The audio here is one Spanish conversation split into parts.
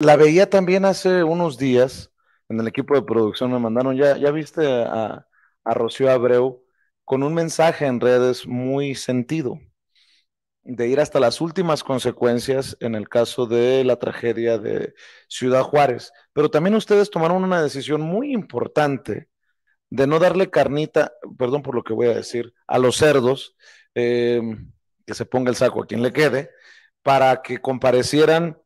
La veía también hace unos días en el equipo de producción, me mandaron, ya, ya viste a, Rocío Abreu con un mensaje en redes muy sentido, de ir hasta las últimas consecuencias en el caso de la tragedia de Ciudad Juárez. Pero también ustedes tomaron una decisión muy importante de no darle carnita, perdón por lo que voy a decir, a los cerdos, eh, que se ponga el saco a quien le quede, para que comparecieran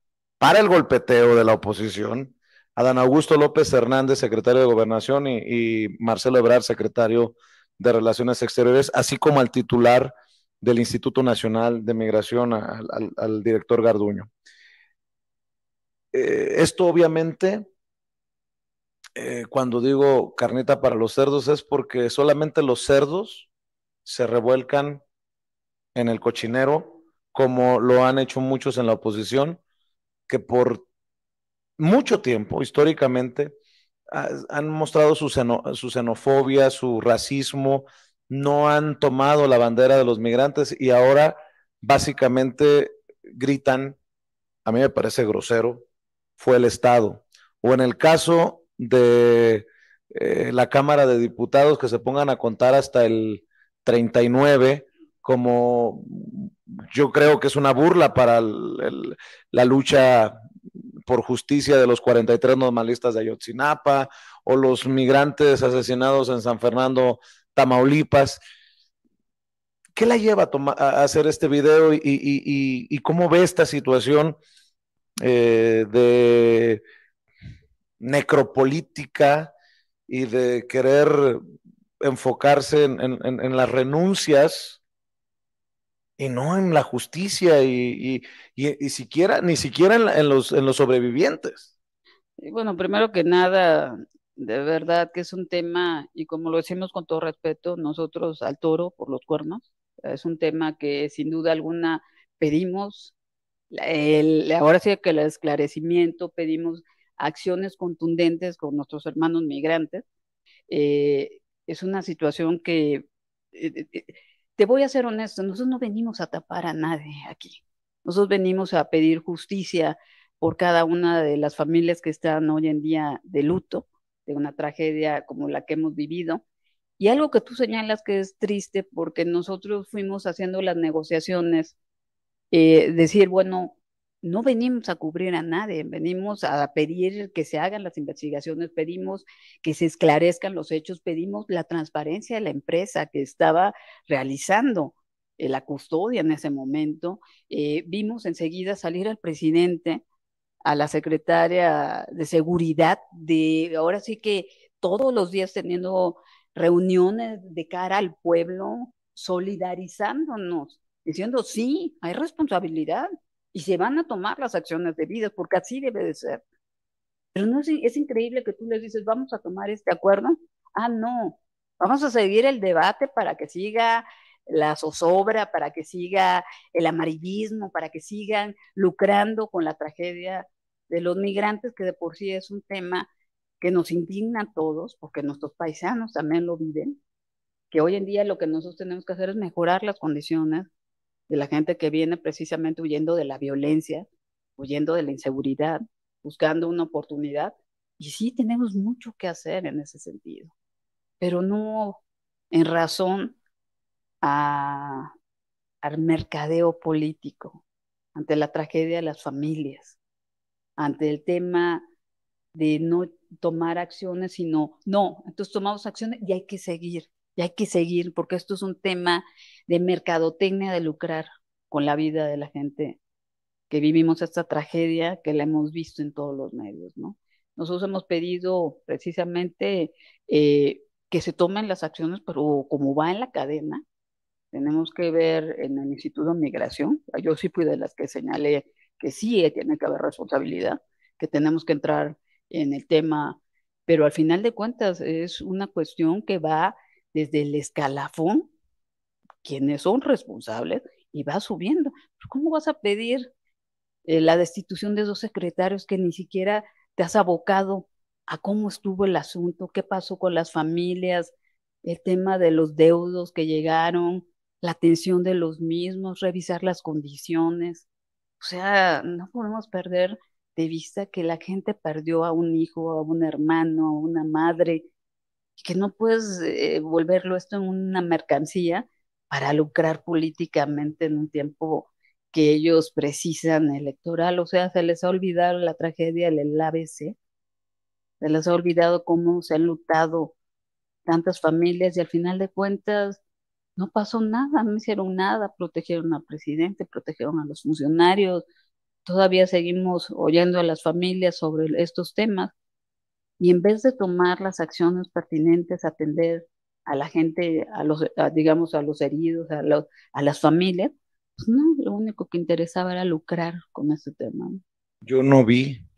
para el golpeteo de la oposición. Adán Augusto López Hernández, secretario de Gobernación, y, Marcelo Ebrard, secretario de Relaciones Exteriores, así como al titular del Instituto Nacional de Migración, al, director Garduño. Eh, esto obviamente, eh, cuando digo carnita para los cerdos, es porque solamente los cerdos se revuelcan en el cochinero, como lo han hecho muchos en la oposición, que por mucho tiempo, históricamente, han mostrado su, xenofobia, su racismo, no han tomado la bandera de los migrantes y ahora básicamente gritan, a mí me parece grosero, fue el Estado. O en el caso de eh, la Cámara de Diputados, que se pongan a contar hasta el 39 como yo creo que es una burla para la lucha por justicia de los 43 normalistas de Ayotzinapa o los migrantes asesinados en San Fernando, Tamaulipas. ¿Qué la lleva a, hacer este video y, cómo ve esta situación eh, de necropolítica y de querer enfocarse en las renuncias y no en la justicia y, y, y, siquiera, ni siquiera en, los, en los sobrevivientes. Y bueno, primero que nada, de verdad que es un tema, y como lo decimos con todo respeto, nosotros al toro por los cuernos, es un tema que sin duda alguna pedimos, ahora sí que el esclarecimiento, pedimos acciones contundentes con nuestros hermanos migrantes. Eh, es una situación que... Eh, eh, te voy a ser honesto, nosotros no venimos a tapar a nadie aquí. Nosotros venimos a pedir justicia por cada una de las familias que están hoy en día de luto, de una tragedia como la que hemos vivido. Y algo que tú señalas que es triste porque nosotros fuimos haciendo las negociaciones, eh, decir, bueno, no venimos a cubrir a nadie, venimos a pedir que se hagan las investigaciones, pedimos que se esclarezcan los hechos, pedimos la transparencia de la empresa que estaba realizando eh, la custodia en ese momento. Eh, vimos enseguida salir al presidente, a la secretaria de seguridad, de ahora sí que todos los días teniendo reuniones de cara al pueblo, solidarizándonos, diciendo, sí, hay responsabilidad, y se van a tomar las acciones debidas, porque así debe de ser. Pero no es, es increíble que tú les dices, vamos a tomar este acuerdo. Ah, no, vamos a seguir el debate para que siga la zozobra, para que siga el amarillismo, para que sigan lucrando con la tragedia de los migrantes, que de por sí es un tema que nos indigna a todos, porque nuestros paisanos también lo viven, que hoy en día lo que nosotros tenemos que hacer es mejorar las condiciones de la gente que viene precisamente huyendo de la violencia, huyendo de la inseguridad, buscando una oportunidad. Y sí tenemos mucho que hacer en ese sentido, pero no en razón al mercadeo político, ante la tragedia de las familias, ante el tema de no tomar acciones, sino, no, entonces tomamos acciones y hay que seguir y hay que seguir porque esto es un tema de mercadotecnia de lucrar con la vida de la gente que vivimos esta tragedia que la hemos visto en todos los medios, ¿no? Nosotros hemos pedido precisamente eh, que se tomen las acciones, pero como va en la cadena, tenemos que ver en el Instituto de Migración, yo sí fui de las que señalé que sí eh, tiene que haber responsabilidad, que tenemos que entrar en el tema, pero al final de cuentas es una cuestión que va desde el escalafón quienes son responsables y va subiendo. Pues, ¿Cómo vas a pedir eh, la destitución de esos secretarios que ni siquiera te has abocado a cómo estuvo el asunto, qué pasó con las familias, el tema de los deudos que llegaron, la atención de los mismos, revisar las condiciones? O sea, no podemos perder de vista que la gente perdió a un hijo, a un hermano, a una madre, que no puedes eh, volverlo esto en una mercancía para lucrar políticamente en un tiempo que ellos precisan electoral, o sea, se les ha olvidado la tragedia del ABC, se les ha olvidado cómo se han lutado tantas familias y al final de cuentas no pasó nada, no hicieron nada, protegieron al presidente, protegieron a los funcionarios, todavía seguimos oyendo a las familias sobre estos temas y en vez de tomar las acciones pertinentes, atender a la gente, a los, digamos, a los heridos, a, los, a las familias, pues no, lo único que interesaba era lucrar con ese tema. Yo no vi